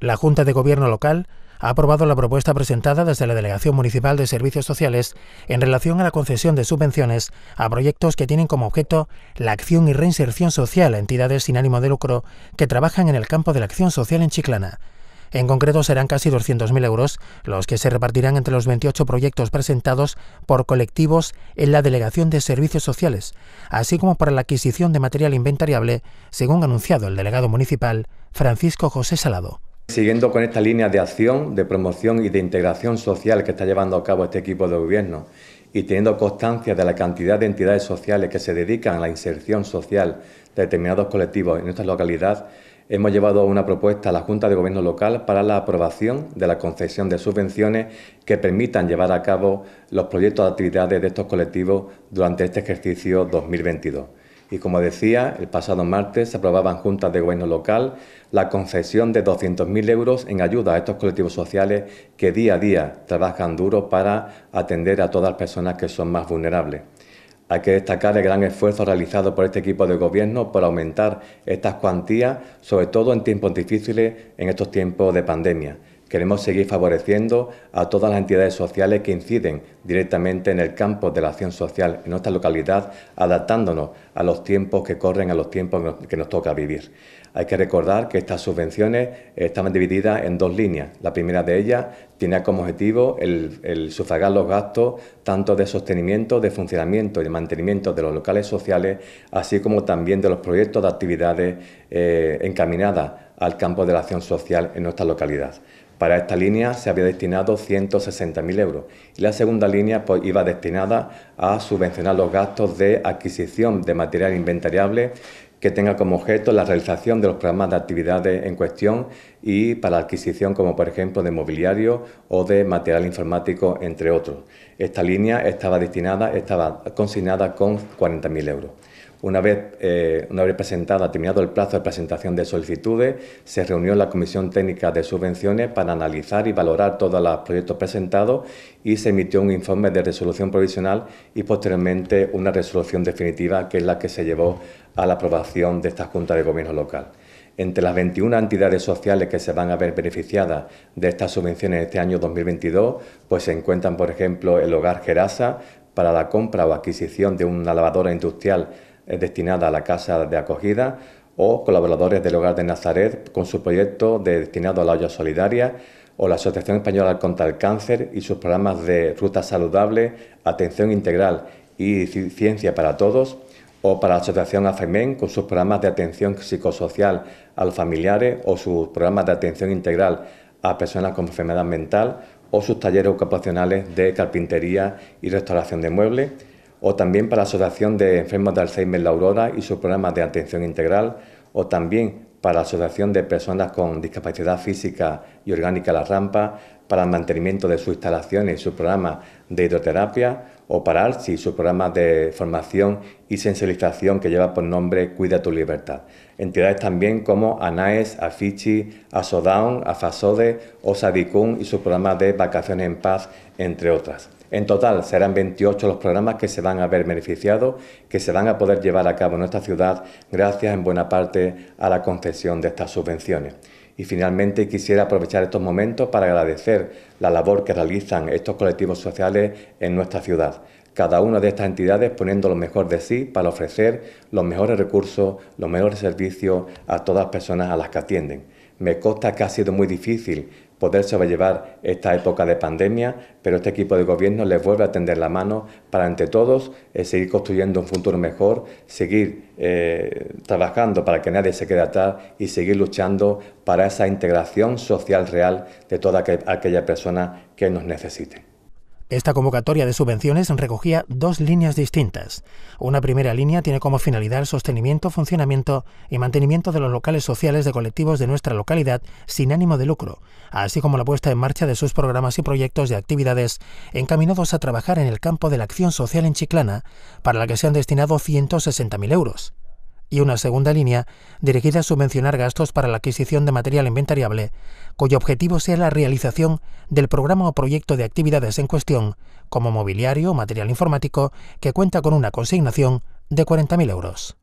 La Junta de Gobierno local ha aprobado la propuesta presentada desde la Delegación Municipal de Servicios Sociales en relación a la concesión de subvenciones a proyectos que tienen como objeto la acción y reinserción social a entidades sin ánimo de lucro que trabajan en el campo de la acción social en Chiclana. En concreto serán casi 200.000 euros los que se repartirán entre los 28 proyectos presentados por colectivos en la Delegación de Servicios Sociales, así como para la adquisición de material inventariable, según anunciado el delegado municipal Francisco José Salado. Siguiendo con esta línea de acción, de promoción y de integración social que está llevando a cabo este equipo de gobierno y teniendo constancia de la cantidad de entidades sociales que se dedican a la inserción social de determinados colectivos en nuestra localidad, hemos llevado una propuesta a la Junta de Gobierno Local para la aprobación de la concesión de subvenciones que permitan llevar a cabo los proyectos de actividades de estos colectivos durante este ejercicio 2022 y, como decía, el pasado martes se aprobaba en juntas de gobierno local la concesión de 200.000 euros en ayuda a estos colectivos sociales que día a día trabajan duro para atender a todas las personas que son más vulnerables. Hay que destacar el gran esfuerzo realizado por este equipo de gobierno por aumentar estas cuantías, sobre todo en tiempos difíciles, en estos tiempos de pandemia. Queremos seguir favoreciendo a todas las entidades sociales que inciden directamente en el campo de la acción social en nuestra localidad, adaptándonos a los tiempos que corren, a los tiempos que nos toca vivir. Hay que recordar que estas subvenciones estaban divididas en dos líneas. La primera de ellas tiene como objetivo el, sufragar los gastos tanto de sostenimiento, de funcionamiento y de mantenimiento de los locales sociales, así como también de los proyectos de actividades eh, encaminadas al campo de la acción social en nuestra localidad. Para esta línea se había destinado 160.000 euros y la segunda línea pues, iba destinada a subvencionar los gastos de adquisición de material inventariable que tenga como objeto la realización de los programas de actividades en cuestión y para la adquisición como por ejemplo de mobiliario o de material informático, entre otros. Esta línea estaba destinada, estaba consignada con 40.000 euros. Una vez, eh, una vez presentada, terminado el plazo de presentación de solicitudes, se reunió la Comisión Técnica de Subvenciones para analizar y valorar todos los proyectos presentados y se emitió un informe de resolución provisional y posteriormente una resolución definitiva que es la que se llevó a la aprobación de esta Junta de Gobierno local. Entre las 21 entidades sociales que se van a ver beneficiadas de estas subvenciones este año 2022, pues se encuentran, por ejemplo, el Hogar Gerasa para la compra o adquisición de una lavadora industrial eh, destinada a la casa de acogida, o colaboradores del Hogar de Nazaret con su proyecto destinado a la olla solidaria, o la Asociación Española contra el Cáncer y sus programas de Ruta Saludable, Atención Integral y Ciencia para Todos, o para la Asociación AFEMEN con sus programas de atención psicosocial a los familiares o sus programas de atención integral a personas con enfermedad mental o sus talleres ocupacionales de carpintería y restauración de muebles o también para la Asociación de Enfermos de Alzheimer La Aurora y sus programas de atención integral o también para la Asociación de Personas con Discapacidad Física y Orgánica La Rampa, para el mantenimiento de sus instalaciones y su programa de hidroterapia, o para ARCHI su programa de formación y sensibilización que lleva por nombre Cuida tu Libertad. Entidades también como ANAES, AFICHI, ASODAUN, AFASODE OSADICUN y su programa de Vacaciones en Paz, entre otras. En total serán 28 los programas que se van a ver beneficiados, que se van a poder llevar a cabo en nuestra ciudad gracias en buena parte a la concesión de estas subvenciones. Y finalmente quisiera aprovechar estos momentos para agradecer la labor que realizan estos colectivos sociales en nuestra ciudad, cada una de estas entidades poniendo lo mejor de sí para ofrecer los mejores recursos, los mejores servicios a todas las personas a las que atienden. Me consta que ha sido muy difícil poder sobrellevar esta época de pandemia, pero este equipo de gobierno les vuelve a tender la mano para, entre todos, eh, seguir construyendo un futuro mejor, seguir eh, trabajando para que nadie se quede atrás y seguir luchando para esa integración social real de toda aquella persona que nos necesite. Esta convocatoria de subvenciones recogía dos líneas distintas. Una primera línea tiene como finalidad el sostenimiento, funcionamiento y mantenimiento de los locales sociales de colectivos de nuestra localidad sin ánimo de lucro, así como la puesta en marcha de sus programas y proyectos de actividades encaminados a trabajar en el campo de la acción social en Chiclana, para la que se han destinado 160.000 euros y una segunda línea dirigida a subvencionar gastos para la adquisición de material inventariable, cuyo objetivo sea la realización del programa o proyecto de actividades en cuestión, como mobiliario o material informático, que cuenta con una consignación de 40.000 euros.